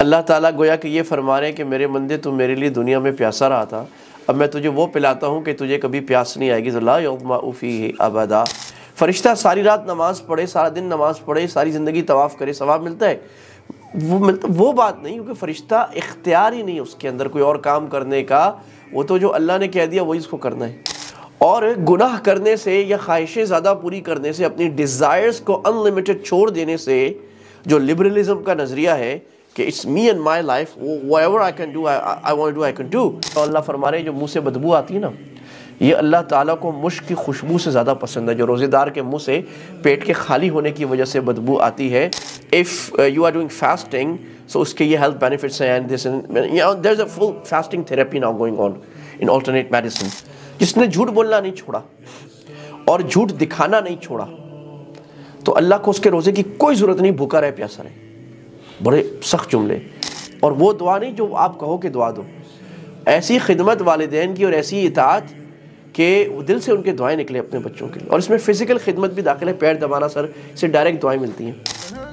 अल्लाह ताला गोया कि ये फरमा रहे हैं कि मेरे मंदे तू मेरे लिए दुनिया में प्यासा रहा था अब मैं तुझे वो पिलाता हूँ कि तुझे कभी प्यास नहीं आएगी तो है अबदा फ़रिश्ता सारी रात नमाज़ पढ़े सारा दिन नमाज़ पढ़े सारी ज़िंदगी तवाफ़ करे सवाब मिलता है वो मिलता वो बात नहीं क्योंकि फ़रिश्ता इख्तियार ही नहीं उसके अंदर कोई और काम करने का वो तो जो अल्लाह ने कह दिया वही उसको करना है और गुनाह करने से या ख्वाहिशें ज़्यादा पूरी करने से अपनी डिज़ायर्स को अनलिमिटेड छोड़ देने से जो लिबरलिज़म का नज़रिया है कि it's me and my life ever I can do I want do I can do तो अल्लाह फरमा रहे जो मुँह से बदबू आती है ना ये अल्लाह ताला को मुश्क की खुशबू से ज़्यादा पसंद है जो रोज़ेदार के मुँह से पेट के खाली होने की वजह से बदबू आती है if you are doing fasting so उसके ये हेल्थ बेनिफिट्स हैं and there a full fasting therapy now going on in alternate medicine जिसने झूठ बोलना नहीं छोड़ा और झूठ दिखाना नहीं छोड़ा तो अल्लाह को उसके रोज़े की कोई ज़रूरत नहीं भूखा रहे प्यासा रहे बड़े सख्त जुमले और वो दुआ नहीं जो आप कहो कि दुआ दो ऐसी खिदमत वालदेन की और ऐसी इतात कि दिल से उनके दुआएं निकले अपने बच्चों के लिए और इसमें फ़िज़िकल खिदमत भी दाखिल है पैर दबाना सर से डायरेक्ट दुआएं मिलती हैं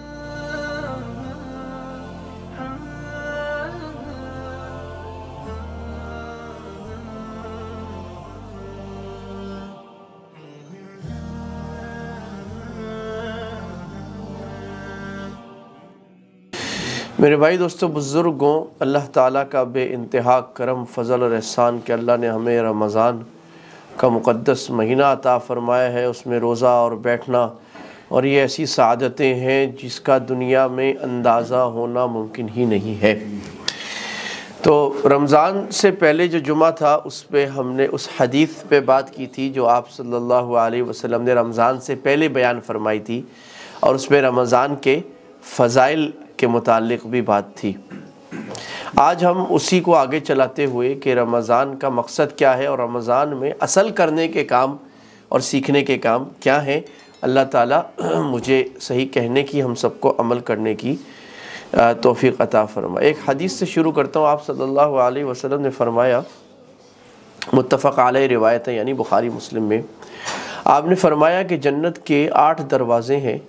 मेरे भाई दोस्तों बुज़ुर्गों अल्लाह ताला का बे इंतहा करम फ़ज़ल और एहसान के अल्लाह ने हमें रमज़ान का मुक़दस महीना अता फ़रमाया है उसमें रोज़ा और बैठना और ये ऐसी सदतें हैं जिसका दुनिया में अंदाज़ा होना मुमकिन ही नहीं है तो रमज़ान से पहले जो जुमा था उस पर हमने उस हदीस पे बात की थी जो आप सल्लल्लाहु अलैहि वसल्लम ने रमज़ान से पहले बयान फरमाई थी और उस पर रमज़ान के फ़ज़ाइल के मुतालिक भी बात थी आज हम उसी को आगे चलाते हुए कि रमज़ान का मकसद क्या है और रमज़ान में असल करने के काम और सीखने के काम क्या हैं अल्लाह ताला मुझे सही कहने की हम सबको अमल करने की तोफ़ी अता फरमा एक हदीस से शुरू करता हूँ आप सल्लल्लाहु अलैहि वसल्लम ने फरमाया मुतफ़ आल रिवायत है यानी बुखारी मुस्लिम में आपने फरमाया कि जन्नत के आठ दरवाज़े हैं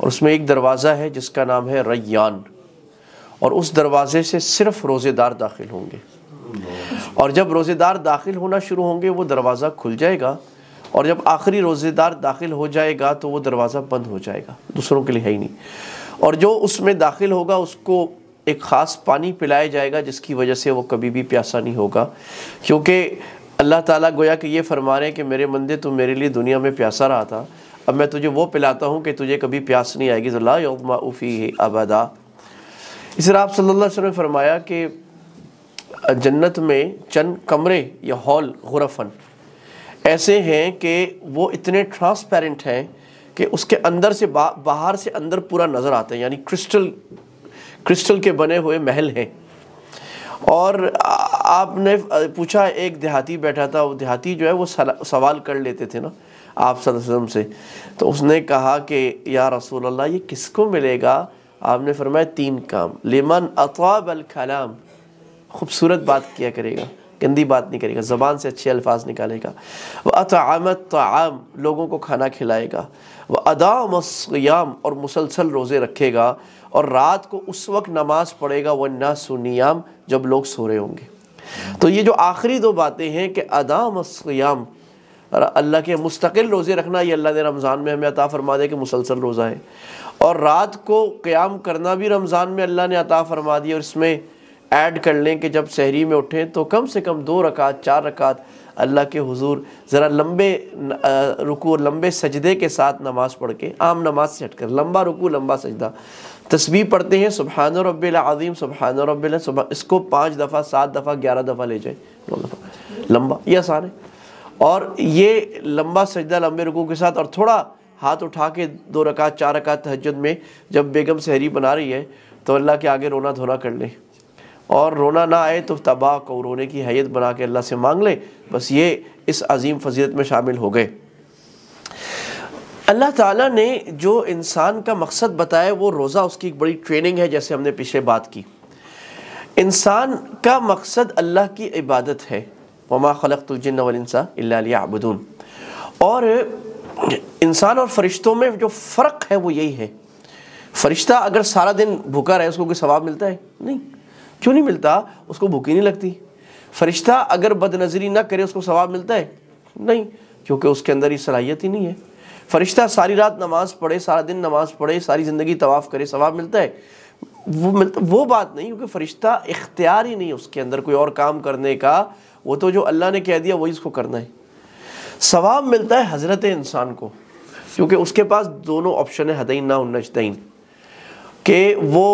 और उसमें एक दरवाज़ा है जिसका नाम है रैयान और उस दरवाज़े से सिर्फ रोज़ेदार दाखिल होंगे और जब रोज़ेदार दाखिल होना शुरू होंगे वो दरवाज़ा खुल जाएगा और जब आखिरी रोज़ेदार दाखिल हो जाएगा तो वो दरवाज़ा बंद हो जाएगा दूसरों के लिए है ही नहीं और जो उसमें दाखिल होगा उसको एक ख़ास पानी पिलाया जाएगा जिसकी वजह से वो कभी भी प्यासा नहीं होगा क्योंकि अल्लाह ताला गोया कि ये फरमा रहे हैं कि मेरे मंदे तो मेरे लिए दुनिया में प्यासा रहा था अब मैं तुझे वो पिलाता हूँ कि तुझे कभी प्यास नहीं आएगी जल्लामा उफ़ी उफ़ी अबदा इस आप सल्ला ने फरमाया कि जन्नत में चंद कमरे या हॉल गुरफन ऐसे हैं कि वो इतने ट्रांसपेरेंट हैं कि उसके अंदर से बा, बाहर से अंदर पूरा नज़र आता है यानी क्रिस्टल क्रिस्टल के बने हुए महल हैं और आपने पूछा एक देहाती बैठा था वो देहाती जो है वो सवाल कर लेते थे ना आप वसम से तो उसने कहा कि या रसूल अल्लाह ये किसको मिलेगा आपने फरमाया तीन काम लेमन अतवाब कलाम खूबसूरत बात किया करेगा गंदी बात नहीं करेगा ज़बान से अच्छे अल्फाज निकालेगा वह अतआमत ताम लोगों को खाना खिलाएगा वह अदाम और मुसलसल रोज़े रखेगा और रात को उस वक्त नमाज़ पढ़ेगा वह ना सुनियाम जब लोग सो रहे होंगे तो ये जो आखिरी दो बातें हैं कि अदाम अल्लाह के मुस्तकिल रोज़े रखना ये अल्लाह ने रमज़ान में हमें अता फ़रमा दिया कि मुसलसल रोज़ा है और रात को क़्याम करना भी रमज़ान में अल्लाह ने अता फ़रमा दिया और इसमें ऐड कर लें कि जब शहरी में उठें तो कम से कम दो रकात चार रकात अल्लाह के हुजूर ज़रा लंबे रुकू और लंबे सजदे के साथ नमाज़ पढ़ के आम नमाज से हटकर लंबा रुकू लंबा सजदा तस्वीर पढ़ते हैं सुबहान रबीम सुबहान रबीला सुबह इसको पाँच दफ़ा सात दफ़ा ग्यारह दफ़ा ले जाए नौ दफ़ा लंबा ये आसान है और ये लंबा सजदा लंबे रुकू के साथ और थोड़ा हाथ उठा के दो रकात चार रकात तहजद में जब बेगम सहरी बना रही है तो अल्लाह के आगे रोना धोना कर ले और रोना ना आए तो तबाह को रोने की हैत बना के अल्लाह से मांग ले बस ये इस अजीम फजीलत में शामिल हो गए अल्लाह ताला ने जो इंसान का मकसद बताया वो रोज़ा उसकी एक बड़ी ट्रेनिंग है जैसे हमने पीछे बात की इंसान का मकसद अल्लाह की इबादत है वमा खलकतुलजन्नवलसा अबदून और इंसान और फरिश्तों में जो फ़र्क है वो यही है फरिश्ता अगर सारा दिन भूखा रहे उसको कोई सवाब मिलता है नहीं क्यों नहीं मिलता उसको भूखी नहीं लगती फरिश्ता अगर बदनज़री ना करे उसको सवाब मिलता है नहीं क्योंकि उसके अंदर ये सलाहियत ही नहीं है फरिश्ता सारी रात नमाज़ पढ़े सारा दिन नमाज़ पढ़े सारी ज़िंदगी तवाफ़ करे सवाब मिलता है वो मिलता वो बात नहीं क्योंकि फ़रिश्ता इख्तियार ही नहीं उसके अंदर कोई और काम करने का वो तो जो अल्लाह ने कह दिया वही उसको करना है सवाब मिलता है हज़रत इंसान को क्योंकि उसके पास दोनों ऑप्शन है हदैन ना उन्नजदैन के वो,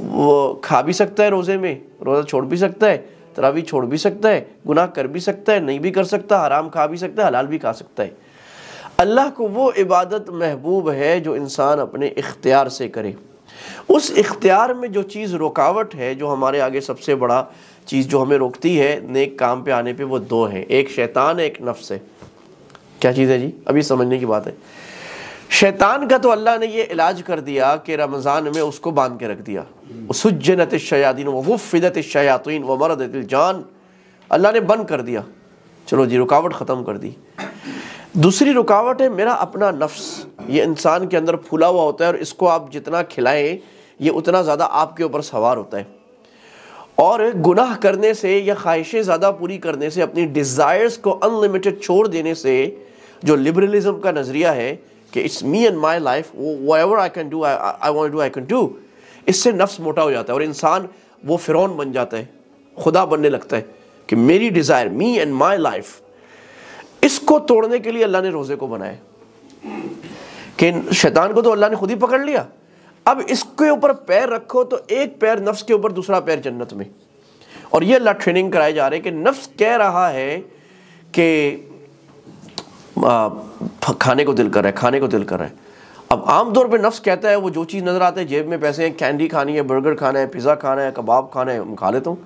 वो खा भी सकता है रोज़े में रोज़ा छोड़ भी सकता है तरावी छोड़ भी सकता है गुनाह कर भी सकता है नहीं भी कर सकता हराम खा भी सकता है हलाल भी खा सकता है अल्लाह को वो इबादत महबूब है जो इंसान अपने इख्तियार से करे उस इख्तियार में जो चीज़ रुकावट है जो हमारे आगे सबसे बड़ा चीज़ जो हमें रोकती है नेक काम पे आने पे वो दो है एक शैतान है एक नफ्स है क्या चीज़ है जी अभी समझने की बात है शैतान का तो अल्लाह ने ये इलाज कर दिया कि रमज़ान में उसको बांध के रख दिया सुजनत शयादीन वफ़िदत शयातिन व मरदत जान अल्लाह ने बंद कर दिया चलो जी रुकावट ख़त्म कर दी दूसरी रुकावट है मेरा अपना नफ्स ये इंसान के अंदर फूला हुआ होता है और इसको आप जितना खिलाएं ये उतना ज़्यादा आपके ऊपर सवार होता है और गुनाह करने से या ख्वाहिशें ज़्यादा पूरी करने से अपनी डिज़ायर्स को अनलिमिटेड छोड़ देने से जो लिबरलिज्म का नज़रिया है कि it's me and my life ever I can do I want do I can do इससे नफ्स मोटा हो जाता है और इंसान वो फ़िरौन बन जाता है खुदा बनने लगता है कि मेरी desire me and my life इसको तोड़ने के लिए अल्लाह ने रोज़े को बनाया कि शैतान को तो अल्लाह ने खुद ही पकड़ लिया अब इसके ऊपर पैर रखो तो एक पैर नफ्स के ऊपर दूसरा पैर जन्नत में और ये अल्लाह ट्रेनिंग कराए जा रहे हैं कि नफ्स कह रहा है कि खाने को दिल कर रहा है खाने को दिल कर रहा है अब आमतौर पर नफ्स कहता है वो जो चीज़ नज़र आते हैं जेब में पैसे हैं कैंडी खानी है बर्गर खाना है पिज़्ज़ा खाना है कबाब खाना है खा लेता हूँ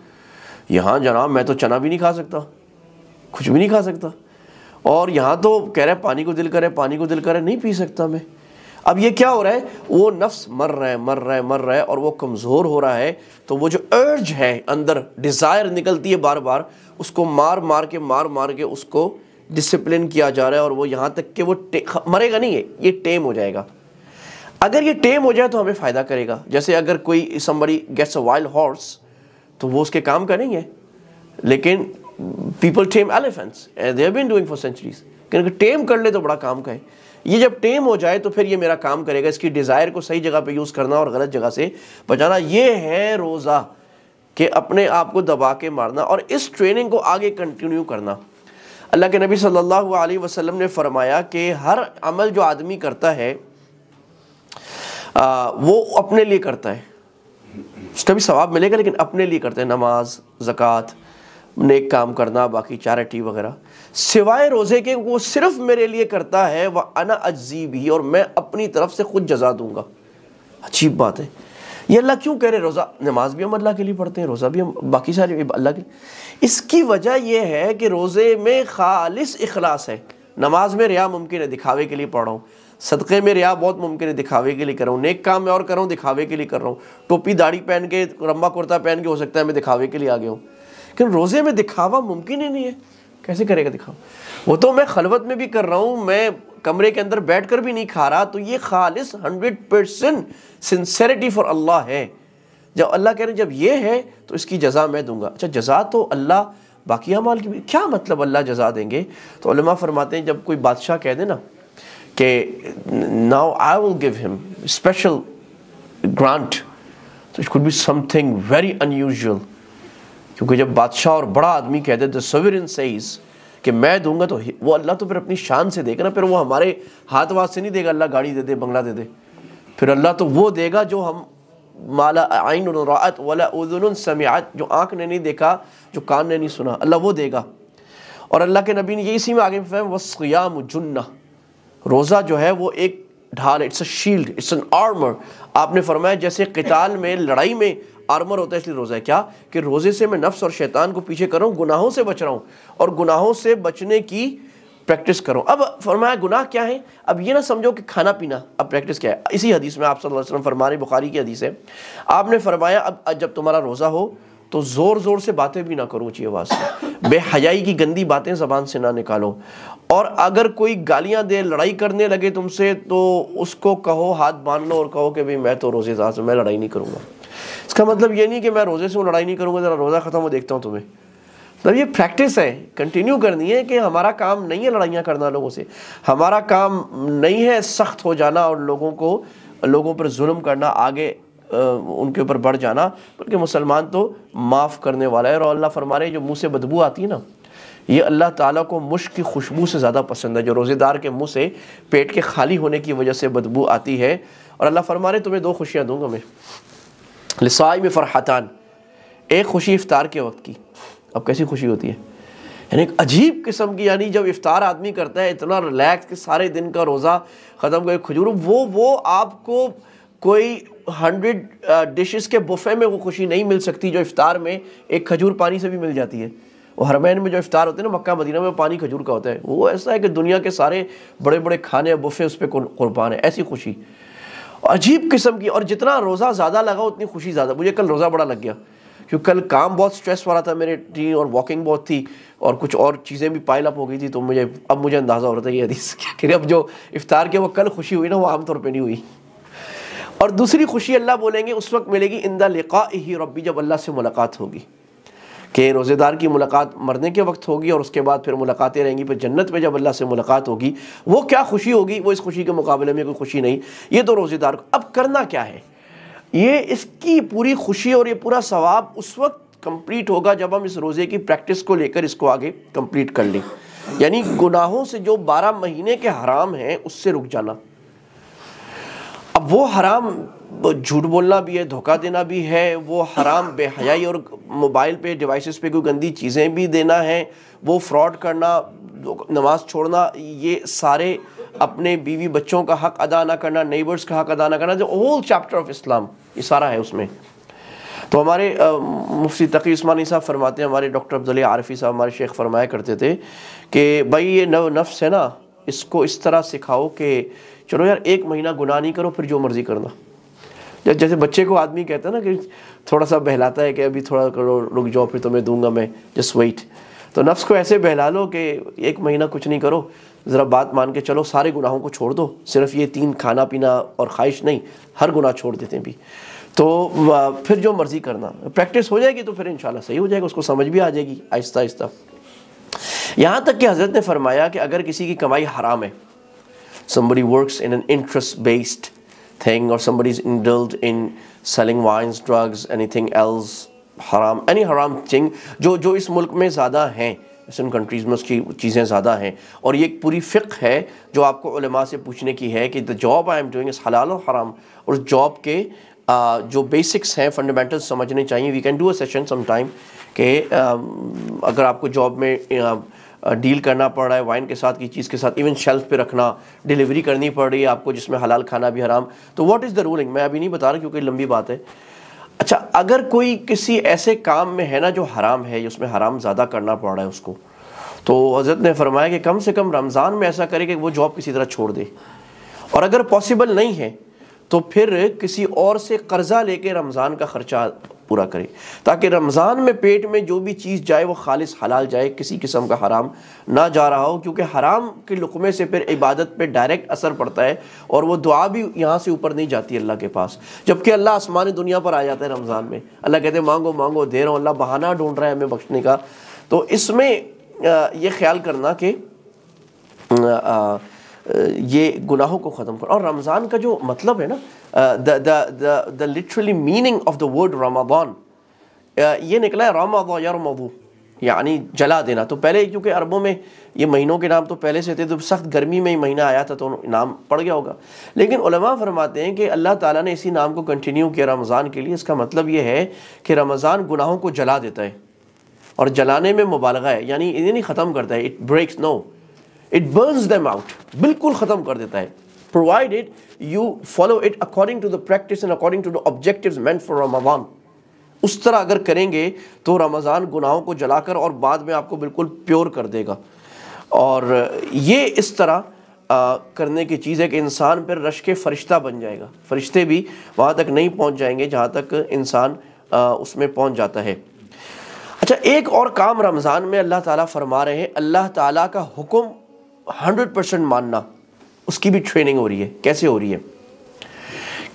यहाँ जनाब मैं तो चना भी नहीं खा सकता कुछ भी नहीं खा सकता और यहाँ तो कह रहा है पानी को दिल करे पानी को दिल करे नहीं पी सकता मैं अब ये क्या हो रहा है वो नफ्स मर रहा है मर रहा है मर रहा है और वो कमज़ोर हो रहा है तो वो जो अर्ज है अंदर डिज़ायर निकलती है बार बार उसको मार मार के मार मार के उसको डिसिप्लिन किया जा रहा है और वो यहाँ तक कि वो मरेगा नहीं है ये टेम हो जाएगा अगर ये टेम हो जाए तो हमें फ़ायदा करेगा जैसे अगर कोई somebody gets a wild horse तो वो उसके काम का नहीं है लेकिन people tame elephants they have been doing for centuries क्योंकि टेम कर ले तो बड़ा काम का है ये जब टेम हो जाए तो फिर ये मेरा काम करेगा इसकी डिज़ायर को सही जगह पे यूज़ करना और गलत जगह से बचाना ये है रोज़ा कि अपने आप को दबा के मारना और इस ट्रेनिंग को आगे कंटिन्यू करना अल्लाह के नबी सल्लल्लाहु अलैहि वसल्लम ने फरमाया कि हर अमल जो आदमी करता है आ, वो अपने लिए करता है उसका भी सवाब मिलेगा लेकिन अपने लिए करते हैं नमाज जक़ात नेक काम करना बाकी चैरिटी वगैरह सिवाय रोज़े के वो सिर्फ मेरे लिए करता है वह अना अजीब ही और मैं अपनी तरफ से खुद जजा दूंगा अजीब बात है ये अल्लाह क्यों कह रहे रोज़ा नमाज भी हम अल्लाह के लिए पढ़ते हैं रोज़ा भी हम बाकी सारे अल्लाह के लिए इसकी वजह यह है कि रोज़े में खालिस अखलास है नमाज में रिया मुमकिन है दिखावे के लिए पढ़ाऊँ सदक़े में रिया बहुत मुमकिन है दिखावे के लिए करूँ नेक काम में और करूँ दिखावे के लिए कर रहा हूँ टोपी दाढ़ी पहन के रम्बा कुर्ता पहन के हो सकता है मैं दिखावे के लिए आ गया हूँ लेकिन रोज़े में दिखावा मुमकिन ही नहीं है कैसे करेगा दिखावा वो तो मैं खलवत में भी कर रहा हूँ मैं कमरे के अंदर बैठ कर भी नहीं खा रहा तो ये खालिश हंड्रेड परसेंट सिंसेरिटी फॉर अल्लाह है जब अल्लाह कह रहे जब ये है तो इसकी जजा मैं दूंगा अच्छा जजा तो अल्लाह बाकी अमाल की क्या मतलब अल्लाह जजा देंगे तो उलमा फरमाते हैं जब कोई बादशाह कह दे ना कि now I will give him special grant तो it could be something very unusual क्योंकि जब बादशाह और बड़ा आदमी कह दे इन सईस कि मैं दूंगा तो वो अल्लाह तो फिर अपनी शान से देगा ना फिर वो हमारे हाथ वाथ से नहीं देगा अल्लाह गाड़ी दे दे बंगला दे दे फिर अल्लाह तो वो देगा जो हम माला आइन रात वाला उदन समियात जो आँख ने नहीं देखा जो कान ने नहीं सुना अल्लाह वो देगा और अल्लाह के नबी ने ये इसी में आगे फैम वसयाम जुन्ना रोज़ा जो है वो एक ढाल it's a shield it's an armour आपने फरमाया जैसे किताल में लड़ाई में आर्मर होता है इसलिए रोज़ा है क्या कि रोज़े से मैं नफ्स और शैतान को पीछे करूँ गुनाहों से बच रहा हूँ और गुनाहों से बचने की प्रैक्टिस करो अब फरमाया गुनाह क्या है अब ये ना समझो कि खाना पीना अब प्रैक्टिस क्या है इसी हदीस में आप सल्लल्लाहु अलैहि वसल्लम फरमा रहे बुखारी की हदीस है आपने फरमाया अब जब तुम्हारा रोज़ा हो तो ज़ोर ज़ोर से बातें भी ना करो ऊँची आवाज़ से बेहयाई की गंदी बातें ज़बान से ना निकालो और अगर कोई गालियाँ दे लड़ाई करने लगे तुमसे तो उसको कहो हाथ बांध लो और कहो कि भाई मैं तो रोज़ेदार से मैं लड़ाई नहीं करूँगा इसका मतलब ये नहीं कि मैं रोज़े से वो लड़ाई नहीं करूँगा ज़रा रोज़ा ख़त्म हो देखता हूँ तुम्हें मतलब ये प्रैक्टिस है कंटिन्यू करनी है कि हमारा काम नहीं है लड़ाइयाँ करना लोगों से हमारा काम नहीं है सख्त हो जाना और लोगों को लोगों पर जुल्म करना आगे उनके ऊपर बढ़ जाना बल्कि मुसलमान तो माफ़ करने वाला है और अल्लाह फरमा रहे जो मुँह से बदबू आती है ना ये अल्लाह ताला को मुश्क की खुशबू से ज़्यादा पसंद है जो रोज़ेदार के मुँह से पेट के खाली होने की वजह से बदबू आती है और अल्लाह फरमा रहे तुम्हें दो खुशियाँ दूँगा मैं लिसाई में फ़रहतान एक खुशी इफ़ार के वक्त की अब कैसी खुशी होती है यानी एक अजीब किस्म की यानी जब इफ़ार आदमी करता है इतना रिलैक्स कि सारे दिन का रोज़ा ख़त्म कर खजूर वो वो आपको कोई हंड्रेड डिशेस के बुफे में वो खुशी नहीं मिल सकती जो इफ़ार में एक खजूर पानी से भी मिल जाती है और हरमैन में जो इफ़ार होते हैं ना मक्का मदीना में पानी खजूर का होता है वो ऐसा है कि दुनिया के सारे बड़े बड़े खाने बुफे उस पर कुर्बान है ऐसी खुशी अजीब किस्म की और जितना रोज़ा ज़्यादा लगा उतनी खुशी ज़्यादा मुझे कल रोज़ा बड़ा लग गया क्योंकि कल काम बहुत स्ट्रेस वाला था मेरे टी और वॉकिंग बहुत थी और कुछ और चीज़ें भी पाइल अप हो गई थी तो मुझे अब मुझे अंदाज़ा हो रहा था कि हदीस क्या अब जो इफ्तार के वो कल खुशी हुई ना वो आमतौर पर नहीं हुई और दूसरी खुशी अल्लाह बोलेंगे उस वक्त मिलेगी इंदा लिका ही रबी जब अल्लाह से मुलाकात होगी कि रोज़ेदार की मुलाकात मरने के वक्त होगी और उसके बाद फिर मुलाकातें रहेंगी फिर जन्नत में जब अल्लाह से मुलाकात होगी वो क्या खुशी होगी वो इस खुशी के मुकाबले में कोई खुशी नहीं ये तो रोज़ेदार को अब करना क्या है ये इसकी पूरी खुशी और ये पूरा सवाब उस वक्त कम्प्लीट होगा जब हम इस रोज़े की प्रैक्टिस को लेकर इसको आगे कम्प्लीट कर लें यानी गुनाहों से जो बारह महीने के हराम हैं उससे रुक जाना अब वो हराम झूठ बोलना भी है धोखा देना भी है वो हराम बेहयाई और मोबाइल पे डिवाइसेस पे कोई गंदी चीज़ें भी देना है वो फ्रॉड करना नमाज छोड़ना ये सारे अपने बीवी बच्चों का हक अदा ना करना नेबर्स का हक अदा ना करना जो होल चैप्टर ऑफ इस्लाम ये सारा है उसमें तो हमारे मुफ्ती तकी उस्मानी साहब फरमाते हैं हमारे डॉक्टर अब्दुल आरफी साहब हमारे शेख फरमाया करते थे कि भाई ये नव नफ्स है ना इसको इस तरह सिखाओ कि चलो यार एक महीना गुनाह नहीं करो फिर जो मर्ज़ी करना जैसे बच्चे को आदमी कहता है ना कि थोड़ा सा बहलाता है कि अभी थोड़ा करो रुक जाओ फिर तुम्हें दूंगा मैं जस्ट वेट तो नफ्स को ऐसे बहला लो कि एक महीना कुछ नहीं करो ज़रा बात मान के चलो सारे गुनाहों को छोड़ दो सिर्फ ये तीन खाना पीना और ख्वाहिश नहीं हर गुनाह छोड़ देते हैं भी तो फिर जो मर्ज़ी करना प्रैक्टिस हो जाएगी तो फिर इन सही हो जाएगा उसको समझ भी आ जाएगी आहिस्ता आहिस्ता यहाँ तक कि हज़रत ने फरमाया कि अगर किसी की कमाई हराम है somebody works in an interest based thing or somebody's indulged in selling wines, drugs, anything else, हराम एनी हराम थिंग जो जो इस मुल्क में ज़्यादा हैं वेस्टर्न कंट्रीज़ में उसकी चीज़ें ज़्यादा हैं और ये एक पूरी फ़िक है जो आपको से पूछने की है कि the job I am doing is हलाल और हराम और जॉब के आ, जो बेसिक्स हैं फंडामेंटल्स समझने चाहिए we can do a session some time कि अगर आपको जॉब में डील करना पड़ रहा है वाइन के साथ की चीज़ के साथ इवन शेल्फ पे रखना डिलीवरी करनी पड़ रही है आपको जिसमें हलाल खाना भी हराम तो व्हाट इज़ द रूलिंग मैं अभी नहीं बता रहा क्योंकि लंबी बात है अच्छा अगर कोई किसी ऐसे काम में है ना जो हराम है उसमें हराम ज़्यादा करना पड़ रहा है उसको तो हज़रत ने फरमाया कि कम से कम रमज़ान में ऐसा करे कि वो जॉब किसी तरह छोड़ दे और अगर पॉसिबल नहीं है तो फिर किसी और से कर्ज़ा लेके रमज़ान का ख़र्चा पूरा करें ताकि रमज़ान में पेट में जो भी चीज़ जाए वो खालिस हलाल जाए किसी किस्म का हराम ना जा रहा हो क्योंकि हराम के लुकमे से फिर इबादत पे डायरेक्ट असर पड़ता है और वो दुआ भी यहाँ से ऊपर नहीं जाती अल्लाह के पास जबकि अल्लाह आसमानी दुनिया पर आ जाता है रमज़ान में अल्लाह कहते हैं मांगो मांगो दे रहा हूँ अल्लाह बहाना ढूंढ रहा है हमें बख्शने का तो इसमें ये ख्याल करना कि ये गुनाहों को ख़त्म कर और रमज़ान का जो मतलब है ना the literally meaning of the word Ramadan ये निकला है रामा या रमू यानी जला देना तो पहले क्योंकि अरबों में ये महीनों के नाम तो पहले से थे तो सख्त गर्मी में ही महीना आया था तो नाम पड़ गया होगा लेकिन उलमा फरमाते हैं कि अल्लाह ताला ने इसी नाम को कंटिन्यू किया रमज़ान के लिए इसका मतलब ये है कि रमज़ान गुनाहों को जला देता है और जलाने में मुबालगा है यानी इन्हें नहीं ख़त्म करता है it breaks no it burns them out बिल्कुल ख़त्म कर देता है provided you follow it according to the practice and according to the objective man for Ramzan उस तरह अगर करेंगे तो रमज़ान गुनाहों को जलाकर और बाद में आपको बिल्कुल प्योर कर देगा और ये इस तरह आ, करने की चीज़ है कि इंसान पर रश के फरिश्ता बन जाएगा फरिश्ते भी वहाँ तक नहीं पहुँच जाएंगे जहाँ तक इंसान उसमें पहुँच जाता है अच्छा एक और काम रमज़ान में अल्लाह ताला फरमा रहे हैं अल्लाह ताला का हुक्म हंड्रेड परसेंट मानना उसकी भी ट्रेनिंग हो रही है कैसे हो रही है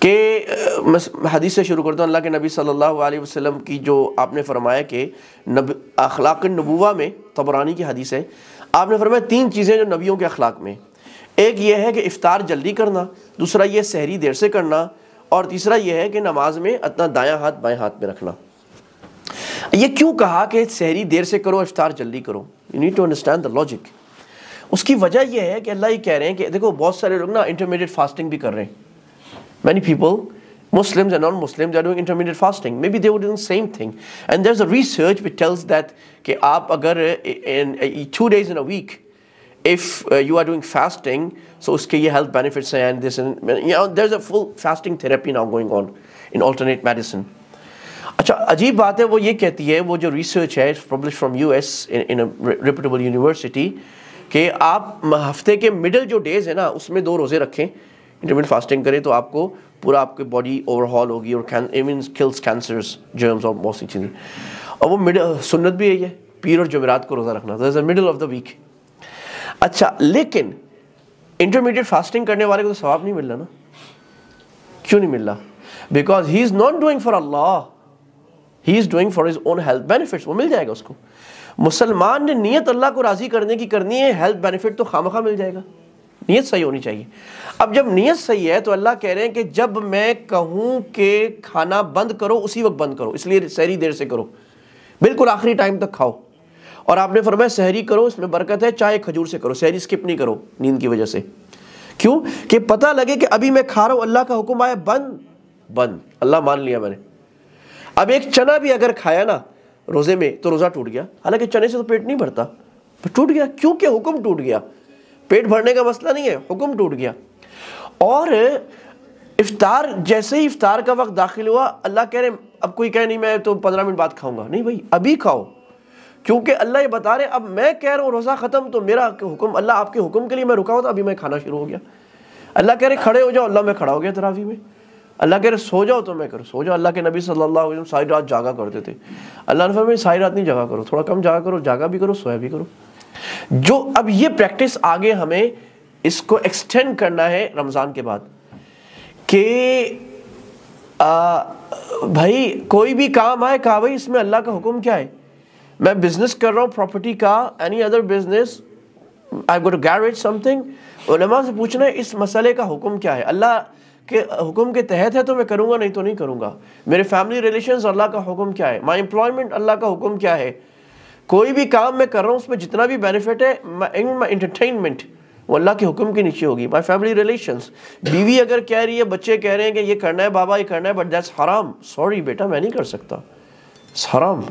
कि हदीस से शुरू करता हूँ अल्लाह के नबी सल्लल्लाहु अलैहि वसल्लम की जो आपने फरमाया कि नब अखलाक नबूवा में तबरानी की हदीस है आपने फरमाया तीन चीज़ें जो नबियों के अखलाक में एक ये है कि इफ़ार जल्दी करना दूसरा ये सहरी देर से करना और तीसरा यह है कि नमाज में अपना दाया हाथ बाएँ हाथ में रखना ये क्यों कहा कि सहरी देर से करो इफ्तार जल्दी करो you need to understand the logic उसकी वजह यह है कि अल्लाह ये कह रहे हैं कि देखो बहुत सारे लोग ना इंटरमीडिएट फास्टिंग भी कर रहे हैं many people Muslims and non-Muslims are doing intermittent fasting. Maybe they were doing the same thing. And there's a research which tells that कि आप अगर in, in two days in a week, if uh, you are doing fasting, so उसके ये health benefits हैं and this and you know there's a full fasting therapy now going on in alternate medicine. अच्छा अजीब बात है वो ये कहती है वो जो रिसर्च है publish from US in a reputable university कि आप हफ्ते के मिडिल जो डेज़ है ना उसमें दो रोज़े रखें इंटरमीडियट फास्टिंग करें तो आपको पूरा आपकी बॉडी ओवरहॉल होगी और इवन किल्स कैंसर्स जर्म्स और बहुत सी चीज़ें और वो मिडल सुन्नत भी यही है पीर और जमेरात को रोज़ा रखना तो मिडल ऑफ द वीक अच्छा लेकिन इंटरमीडिएट फास्टिंग करने वाले को तो सवाब नहीं मिल रहा ना क्यों नहीं मिल रहा because he is not doing for अल्लाह he is doing for his own health benefits वो मिल जाएगा उसको मुसलमान ने नीयत अल्लाह को राज़ी करने की करनी है हेल्थ बेनिफिट तो खाम मिल जाएगा नीयत सही होनी चाहिए अब जब नीयत सही है तो अल्लाह कह रहे हैं कि जब मैं कहूँ कि खाना बंद करो उसी वक्त बंद करो इसलिए सहरी देर से करो बिल्कुल आखिरी टाइम तक खाओ और आपने फरमाया सहरी करो इसमें बरकत है चाहे खजूर से करो सहरी स्किप नहीं करो नींद की वजह से क्यों कि पता लगे कि अभी मैं खा रहा हूँ अल्लाह का हुक्म आया बंद बंद अल्लाह मान लिया मैंने अब एक चना भी अगर खाया ना रोज़े में तो रोज़ा टूट गया हालांकि चने से तो पेट नहीं भरता पर टूट गया क्यों क्या हुक्म टूट गया पेट भरने का मसला नहीं है हुक्म टूट गया और इफ्तार जैसे ही इफ्तार का वक्त दाखिल हुआ अल्लाह कह रहे अब कोई कह नहीं मैं तो पंद्रह मिनट बाद खाऊंगा नहीं भाई अभी खाओ क्योंकि अल्लाह ये बता रहे अब मैं कह रहा हूँ रोज़ा ख़त्म तो मेरा हुक्म अल्लाह आपके हुक्म के लिए मैं रुका हूँ तो अभी मैं खाना शुरू हो गया अल्लाह कह रहे खड़े हो जाओ अल्लाह मैं खड़ा हो गया तरावी में अल्लाह कह रहे सो जाओ तो मैं करो सो जाओ अल्लाह के नबी सल्लल्लाहु अलैहि वसल्लम सारी रात जागा करते थे अल्लाह ने फरमाया सारी रात नहीं जागा करो थोड़ा कम जागा करो जागा भी करो सोया भी करो जो अब ये प्रैक्टिस आगे हमें इसको एक्सटेंड करना है रमज़ान के बाद कि भाई कोई भी काम आए कहा भाई इसमें अल्लाह का हुक्म क्या है मैं बिज़नेस कर रहा हूँ प्रॉपर्टी का any other business I to garage something उलमा से पूछना है इस मसले का हुक्म क्या है अल्लाह कि हुक्म के तहत है तो मैं करूँगा नहीं तो नहीं करूँगा मेरे फैमिली रिलेशन अल्लाह का हुक्म क्या है माई एम्प्लॉयमेंट अल्लाह का हुक्म क्या है कोई भी काम मैं कर रहा हूँ उसमें जितना भी बेनिफिट है इवन माई इंटरटेनमेंट वो अल्लाह के हुक्म के नीचे होगी माई फैमिली रिलेशन बीवी अगर कह रही है बच्चे कह रहे हैं कि ये करना है बाबा ये करना है बट दैट्स हराम सॉरी बेटा मैं नहीं कर सकता हराम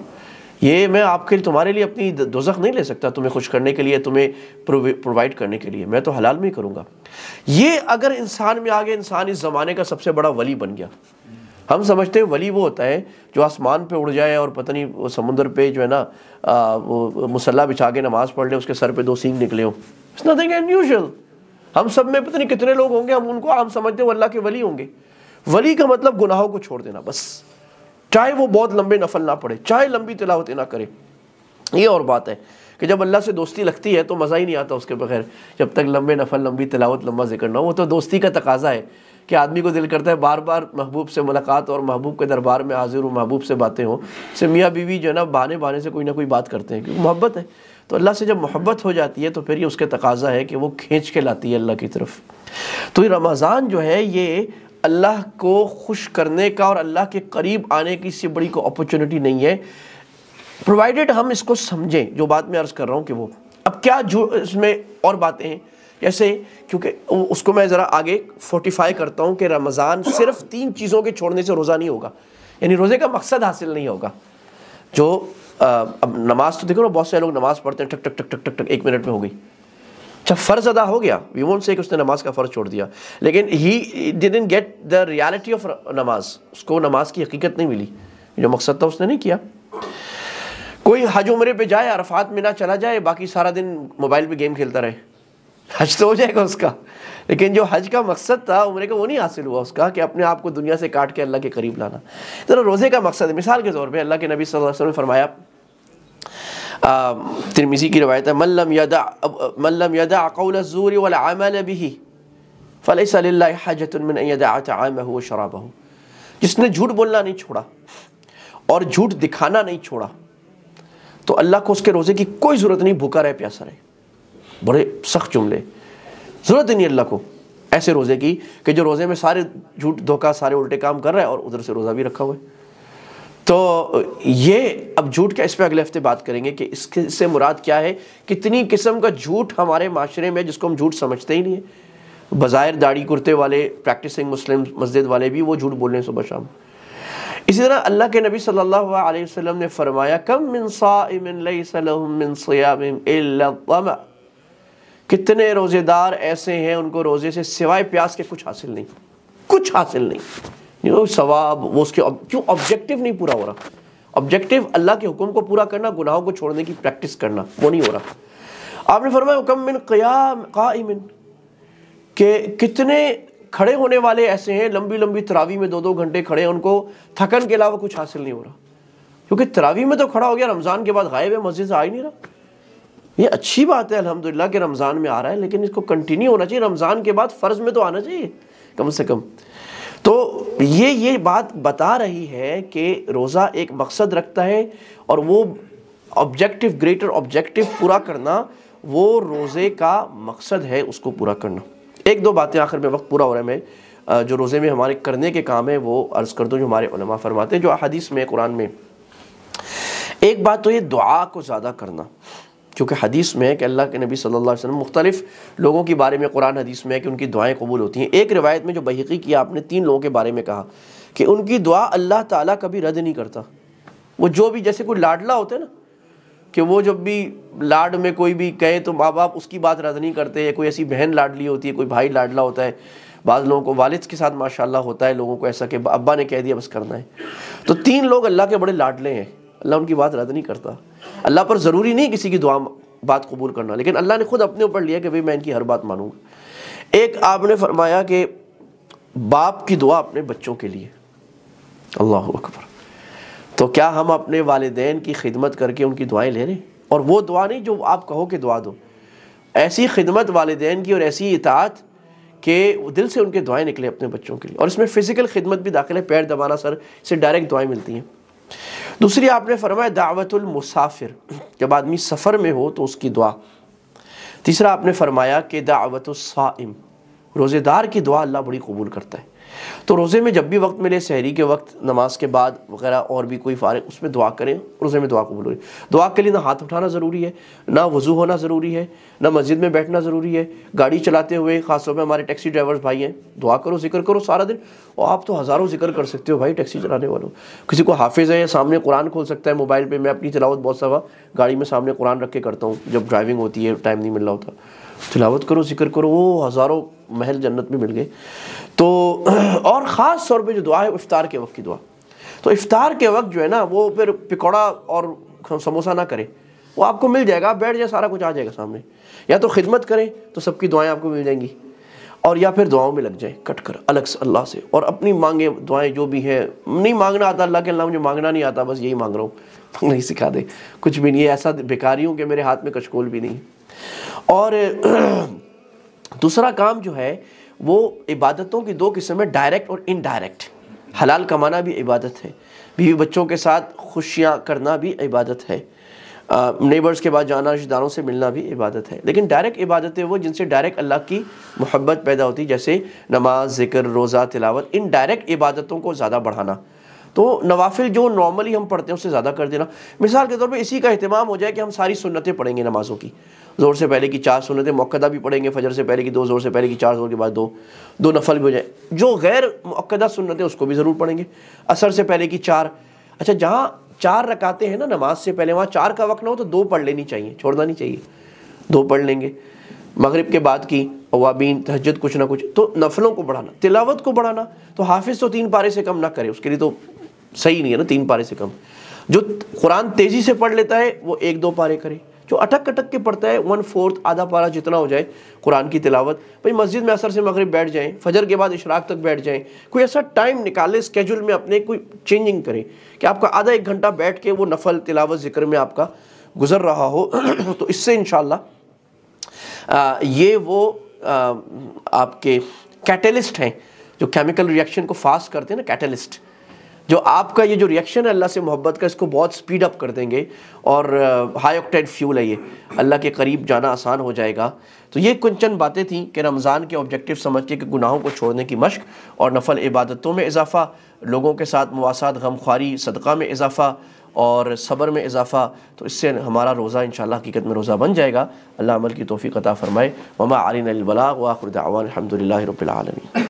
ये मैं आपके लिए तुम्हारे लिए अपनी दोजख नहीं ले सकता तुम्हें खुश करने के लिए तुम्हें प्रोवाइड करने के लिए मैं तो हलाल में ही करूँगा ये अगर इंसान में आगे इंसान इस ज़माने का सबसे बड़ा वली बन गया हम समझते हैं वली वो होता है जो आसमान पे उड़ जाए और पता नहीं वो समुंदर पे जो है ना वो मुसल्ला बिछा के नमाज पढ़ लें उसके सर पे दो सींग निकले हो इट्स नथिंग अनयूजल हम सब में पता नहीं कितने लोग होंगे हम उनको आम समझते हो अल्लाह के वली होंगे वली का मतलब गुनाहों को छोड़ देना बस चाहे वो बहुत लंबे नफल ना पढ़े चाहे लंबी तिलावत ना करे ये और बात है कि जब अल्लाह से दोस्ती लगती है तो मज़ा ही नहीं आता उसके बगैर जब तक लंबे नफल लंबी तिलावत लंबा जिक्र ना हो वो तो दोस्ती का तकाजा है कि आदमी को दिल करता है बार बार महबूब से मुलाकात और महबूब के दरबार में हाजिर हूँ महबूब से बातें हों से मियाँ बीवी जो है ना बहाने बहाने से कोई ना कोई बात करते हैं क्योंकि मोहब्बत है तो अल्लाह से जब मोहब्बत हो जाती है तो फिर ये उसके तकाजा है कि वो खींच के लाती है अल्लाह की तरफ तो ये रमज़ान जो है ये अल्लाह को खुश करने का और अल्लाह के करीब आने की इससे बड़ी कोई अपॉर्चुनिटी नहीं है प्रोवाइडेड हम इसको समझें जो बात मैं अर्ज़ कर रहा हूँ कि वो अब क्या जो इसमें और बातें हैं जैसे क्योंकि उसको मैं ज़रा आगे फोर्टिफाई करता हूँ कि रमज़ान सिर्फ तीन चीज़ों के छोड़ने से रोज़ा नहीं होगा यानी रोज़े का मकसद हासिल नहीं होगा जो आ, अब नमाज़ तो देखो ना बहुत से लोग नमाज़ पढ़ते हैं टक टक टक टक टक टक एक मिनट में हो गई अच्छा फ़र्ज़ अदा हो गया वी वोंट से कि उसने नमाज का फ़र्ज़ छोड़ दिया लेकिन he didn't get the reality of नमाज उसको नमाज की हकीकत नहीं मिली जो मकसद था उसने नहीं किया कोई हज उमरे पे जाए अरफात में ना चला जाए बाकी सारा दिन मोबाइल पे गेम खेलता रहे हज तो हो जाएगा उसका लेकिन जो हज का मकसद था उम्र का वो नहीं हासिल हुआ उसका कि अपने आप को दुनिया से काट के अल्लाह के करीब लाना तो रोज़े का मकसद मिसाल के तौर पर अल्लाह के नबी वसल्लम ने फरमाया तिरमिज़ी की रवायत है मल्लम यदा मल्लम यदा कौलूरी वमल भी फ़ल हजतमिन यदाम शराब हो जिसने झूठ बोलना नहीं छोड़ा और झूठ दिखाना नहीं छोड़ा तो अल्लाह को उसके रोज़े की कोई ज़रूरत नहीं भूखा रहे प्यासा रहे बड़े सख्त जुमले ज़रूरत ही नहीं अल्लाह को ऐसे रोज़े की कि जो रोज़े में सारे झूठ धोखा सारे उल्टे काम कर रहे हैं और उधर से रोज़ा भी रखा हुआ है तो ये अब झूठ का इस पर अगले हफ्ते बात करेंगे कि इसके मुराद क्या है कितनी किस्म का झूठ हमारे माशरे में जिसको हम झूठ समझते ही नहीं है बाज़ाहिर दाढ़ी कुर्ते वाले प्रैक्टिसिंग मुस्लिम मस्जिद वाले भी वो झूठ बोल रहे हैं सुबह शाम इसी तरह अल्लाह के नबी सल्लल्लाहु अलैहि वसल्लम ने फरमाया कम मिन साइमिन लैस मिन इल्ला तमा कितने रोज़ेदार ऐसे हैं उनको रोज़े से सिवाय प्यास के कुछ हासिल नहीं कुछ हासिल नहीं नो सवाब वो उसके क्यों ऑब्जेक्टिव नहीं पूरा हो रहा ऑब्जेक्टिव अल्लाह के हुक्म को पूरा करना गुनाहों को छोड़ने की प्रैक्टिस करना वो नहीं हो रहा आपने फरमाया हुक्म मिन क़याम के कितने खड़े होने वाले ऐसे हैं लंबी लंबी तरावी में दो दो घंटे खड़े हैं उनको थकन के अलावा कुछ हासिल नहीं हो रहा क्योंकि तरावी में तो खड़ा हो गया रमज़ान के बाद गायब है मस्जिद से आ ही नहीं रहा ये अच्छी बात है अल्हम्दुलिल्लाह कि रमज़ान में आ रहा है लेकिन इसको कंटिन्यू होना चाहिए रमज़ान के बाद फ़र्ज़ में तो आना चाहिए कम से कम तो ये ये बात बता रही है कि रोज़ा एक मकसद रखता है और वो ऑब्जेक्टिव ग्रेटर ऑब्जेक्टिव पूरा करना वो रोज़े का मकसद है उसको पूरा करना एक दो बातें आखिर में वक्त पूरा हो रहा है मैं जो रोज़े में हमारे करने के काम है वो अर्ज़ कर दूँ जो हमारे फरमाते हैं जो हदीस में कुरान में एक बात तो ये दुआ को ज़्यादा करना क्योंकि हदीस में है कि अल्लाह के नबी सल्लल्लाहु अलैहि वसल्लम मुख्तलिफ लोगों के बारे में कुरान हदीस में है कि उनकी दुआएं कबूल होती हैं एक रिवायत में जो बहीकी की आपने तीन लोगों के बारे में कहा कि उनकी दुआ अल्लाह ताला कभी रद्द नहीं करता वो जो भी जैसे कोई लाडला होते ना कि वो जब भी लाड में कोई भी कहे तो माँ बाप उसकी बात रद्द नहीं करते कोई ऐसी बहन लाडली होती है कोई भाई लाडला होता है बाद लोगों को वालिद के साथ माशाल्लाह होता है लोगों को ऐसा कि अब्बा ने कह दिया बस करना है तो तीन लोग अल्लाह के बड़े लाडले हैं अल्लाह उनकी बात रद्द नहीं करता अल्लाह पर ज़रूरी नहीं किसी की दुआ बात कबूल करना लेकिन अल्लाह ने खुद अपने ऊपर लिया कि भाई मैं इनकी हर बात मानूंगा एक आपने फरमाया कि बाप की दुआ अपने बच्चों के लिए अल्लाह अकबर तो क्या हम अपने वालदेन की खिदमत करके उनकी दुआएं ले रहे हैं और वो दुआ नहीं जो आप कहो कि दुआ दो ऐसी खिदमत वालदेन की और ऐसी इतात के दिल से उनके दुआएं निकले अपने बच्चों के लिए और इसमें फ़िज़िकल खिदमत भी दाखिल है पैर दबाना सर से डायरेक्ट दुआएं मिलती हैं दूसरी आपने फरमाया दावतुल मुसाफिर जब आदमी सफ़र में हो तो उसकी दुआ तीसरा आपने फरमाया कि दावतम रोज़ेदार की दुआ अल्लाह बड़ी कबूल करता है तो रोज़े में जब भी वक्त मिले शहरी के वक्त नमाज के बाद वगैरह और भी कोई फारे उसमें दुआ करें रोज़े में दुआ कबूल हो रही दुआ के लिए ना हाथ उठाना ज़रूरी है ना वज़ू होना ज़रूरी है ना मस्जिद में बैठना ज़रूरी है गाड़ी चलाते हुए ख़ास तौर पर हमारे टैक्सी ड्राइवर्स भाई हैं दुआ करो जिक्र करो सारा दिन और आप तो हज़ारों जिक्र कर सकते हो भाई टैक्सी चलाने वालों किसी को हाफिज़ है सामने कुरान खोल सकता है मोबाइल पर मैं अपनी तिलावत बहुत सफ़ा गाड़ी में सामने कुरान रख के करता हूँ जब ड्राइविंग होती है टाइम नहीं मिल रहा होता तिलावत करो जिक्र करो वो हज़ारों महल जन्नत में मिल गए तो और ख़ास तौर पर जो दुआ है इफ़ार के वक्त की दुआ तो इफ़ार के वक्त जो है ना वो फिर पकौड़ा और समोसा ना करें वो आपको मिल जाएगा आप बैठ जाए सारा कुछ आ जाएगा सामने या तो खिदमत करें तो सबकी दुआएं आपको मिल जाएंगी और या फिर दुआओं में लग जाएं कट कर अलग से अल्लाह से और अपनी मांगे दुआएं जो भी हैं नहीं मांगना आता अल्लाह के अल्लाह मुझे मांगना नहीं आता बस यही मांग रहा हूँ नहीं सिखा दे कुछ भी नहीं है ऐसा बेकारी हूँ कि मेरे हाथ में कशकोल भी नहीं और दूसरा काम जो है वो इबादतों की दो किस्म है डायरेक्ट और इनडायरेक्ट हलाल कमाना भी इबादत है बीवी बच्चों के साथ खुशियाँ करना भी इबादत है नेबर्स के बाद जाना रिश्तेदारों से मिलना भी इबादत है लेकिन डायरेक्ट इबादतें वो जिनसे डायरेक्ट अल्लाह की मोहब्बत पैदा होती जैसे नमाज जिक्र रोज़ा तिलावत इन डायरेक्ट इबादतों को ज़्यादा बढ़ाना तो नवाफिल जो नॉर्मली हम पढ़ते हैं उससे ज़्यादा कर देना मिसाल के तौर पर इसी का अहतमाम हो जाए कि हम सारी सुनतें पढ़ेंगे नमाज़ों की ज़ोर से पहले की चार सुनतें मौकदा भी पढ़ेंगे फजर से पहले की दो ज़ोर से पहले की चार जोर के बाद दो दो नफल भी हो जाए जो गैर मौकदा सुनतें उसको भी ज़रूर पढ़ेंगे असर से पहले की चार अच्छा जहाँ चार रकाते हैं ना नमाज से पहले वहाँ चार का वक्त ना हो तो दो पढ़ लेनी चाहिए छोड़ना नहीं चाहिए दो पढ़ लेंगे मगरिब के बाद की अवाबीन तहजद कुछ ना कुछ तो नफलों को बढ़ाना तिलावत को बढ़ाना तो हाफिज़ तो तीन पारे से कम ना करे उसके लिए तो सही नहीं है ना तीन पारे से कम जो कुरान तेज़ी से पढ़ लेता है वो एक दो पारे करे जो अटक कटक के पड़ता है वन फोर्थ आधा पारा जितना हो जाए कुरान की तिलावत भाई मस्जिद में असर से मगरब बैठ जाएं फजर के बाद इशराक तक बैठ जाएं कोई ऐसा टाइम निकाले स्केजूल में अपने कोई चेंजिंग करें कि आपका आधा एक घंटा बैठ के वो नफल तिलावत जिक्र में आपका गुजर रहा हो तो इससे इन ये वो आ, आपके कैटलिस्ट हैं जो केमिकल रिएक्शन को फास्ट करते हैं ना कैटलिस्ट जो आपका ये जो रिएक्शन है अल्लाह से मोहब्बत का इसको बहुत स्पीड अप कर देंगे और हाई ऑक्टेड फ्यूल है ये अल्लाह के करीब जाना आसान हो जाएगा तो ये कुछ चंद बातें थीं कि रमज़ान के ऑब्जेक्टिव समझ के कि गुनाहों को छोड़ने की मश्क और नफल इबादतों में इजाफ़ा लोगों के साथ मवासात गमख्वारी सदका में इजाफ़ा और सब्र में इजाफ़ा तो इससे हमारा रोज़ा इन हकीकत में रोज़ा बन जाएगा अल्लाह अमल की तोफ़ी कता फ़रमाए ममा आलिन अलबला वाखुरदावान अलहमदिल्ला